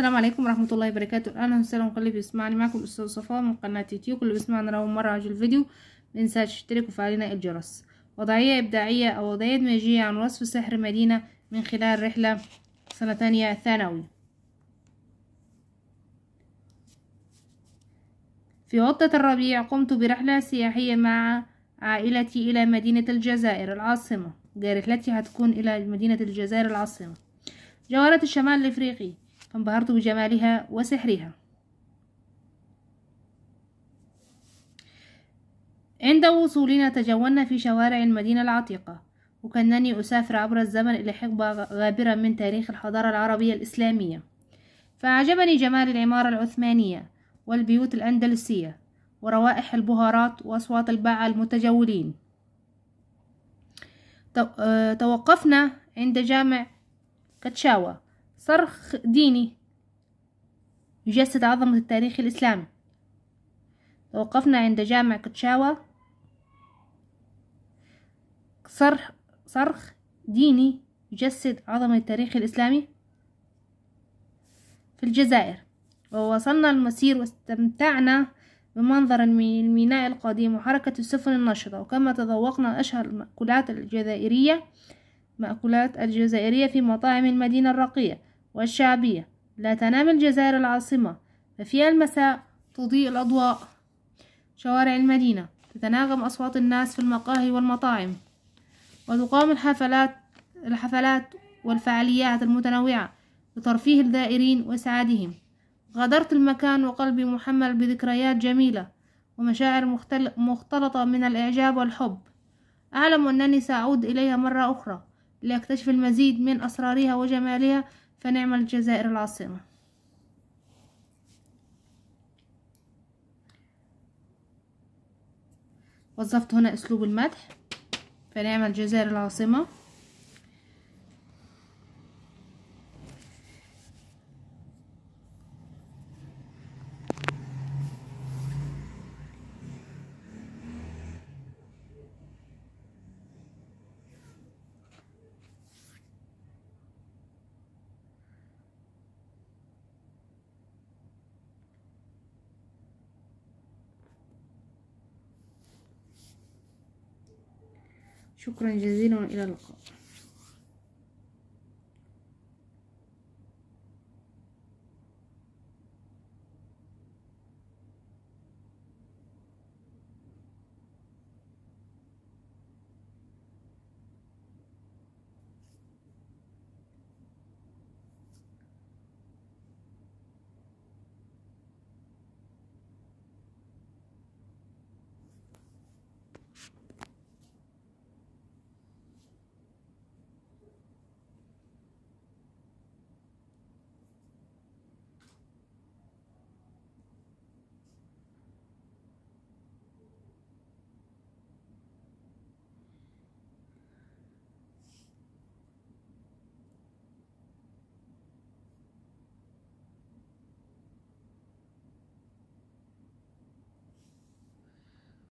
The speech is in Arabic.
السلام عليكم ورحمة الله وبركاته أهلا وسهلا وكل اللي بيسمعني معكم أستاذ صفاء من قناة يوتيوب اللي بيسمعنا لو مرة على الفيديو متنساش تشترك وفعلنا الجرس وضعية إبداعية أو وضعية ماجية عن وصف سحر مدينة من خلال رحلة سنة تانية ثانوي في عطلة الربيع قمت برحلة سياحية مع عائلتي إلى مدينة الجزائر العاصمة رحلتي هتكون إلى مدينة الجزائر العاصمة جوارة الشمال الإفريقي فانبهرت بجمالها وسحرها عند وصولنا تجولنا في شوارع المدينة العتيقة وكأنني أسافر عبر الزمن إلى حقبة غابرة من تاريخ الحضارة العربية الإسلامية فأعجبني جمال العمارة العثمانية والبيوت الأندلسية وروائح البهارات وأصوات الباعة المتجولين آه، توقفنا عند جامع كتشاوة صرخ ديني يجسد عظمة التاريخ الإسلامي توقفنا عند جامع كتشاوا صرخ, صرخ ديني يجسد عظمة التاريخ الإسلامي في الجزائر ووصلنا المسير واستمتعنا بمنظر الميناء القديم وحركة السفن النشطة وكما تذوقنا أشهر المأكولات الجزائرية مأكولات الجزائرية في مطاعم المدينة الراقية والشعبية لا تنام الجزائر العاصمة ففي المساء تضيء الأضواء شوارع المدينة تتناغم أصوات الناس في المقاهي والمطاعم وتقام الحفلات الحفلات والفعاليات المتنوعة لترفيه الدائرين وإسعادهم غادرت المكان وقلبي محمل بذكريات جميلة ومشاعر مختل... مختلطة من الإعجاب والحب أعلم أنني سأعود إليها مرة أخرى لأكتشف المزيد من أسرارها وجمالها فنعمل الجزائر العاصمة وظفت هنا أسلوب المدح فنعمل الجزائر العاصمة شكرا جزيلا وإلى اللقاء